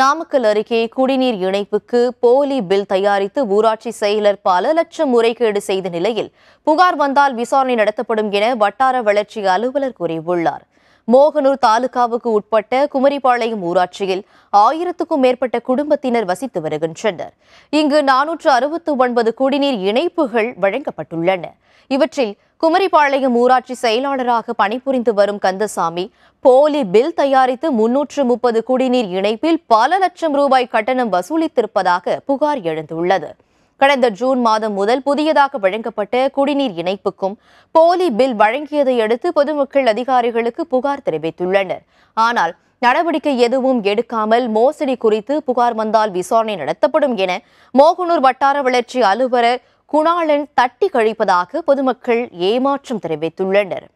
நாமக்கல் அருகே குடிநீர் இணைப்புக்கு போலி பில் தயாரித்து ஊராட்சி செயலர் பல லட்சம் முறைகேடு செய்த நிலையில் புகார் வந்தால் விசாரணை நடத்தப்படும் என வட்டார வளர்ச்சி அலுவலர் கூறியுள்ளார் மோகனூர் தாலுகாவுக்கு உட்பட்ட குமரிபாளையம் ஊராட்சியில் ஆயிரத்துக்கும் மேற்பட்ட குடும்பத்தினர் வசித்து வருகின்றனர் இங்கு நானூற்று அறுபத்து ஒன்பது குடிநீர் இணைப்புகள் வழங்கப்பட்டுள்ளன இவற்றில் குமரிபாளையம் ஊராட்சி செயலாளராக பணிபுரிந்து வரும் கந்தசாமி போலி பில் தயாரித்து முன்னூற்று முப்பது குடிநீர் இணைப்பில் பல லட்சம் ரூபாய் கட்டணம் வசூலித்திருப்பதாக புகார் எழுந்துள்ளது கடந்த ஜூன் மாதம் முதல் புதியதாக வழங்கப்பட்ட குடிநீர் இணைப்புக்கும் போலி பில் வழங்கியதை அடுத்து பொதுமக்கள் அதிகாரிகளுக்கு புகார் தெரிவித்துள்ளனர் ஆனால் நடவடிக்கை எதுவும் எடுக்காமல் மோசடி குறித்து புகார் வந்தால் விசாரணை நடத்தப்படும் என மோகனூர் வட்டார வளர்ச்சி அலுவலர் குணாளன் தட்டி கழிப்பதாக பொதுமக்கள் ஏமாற்றம் தெரிவித்துள்ளனர்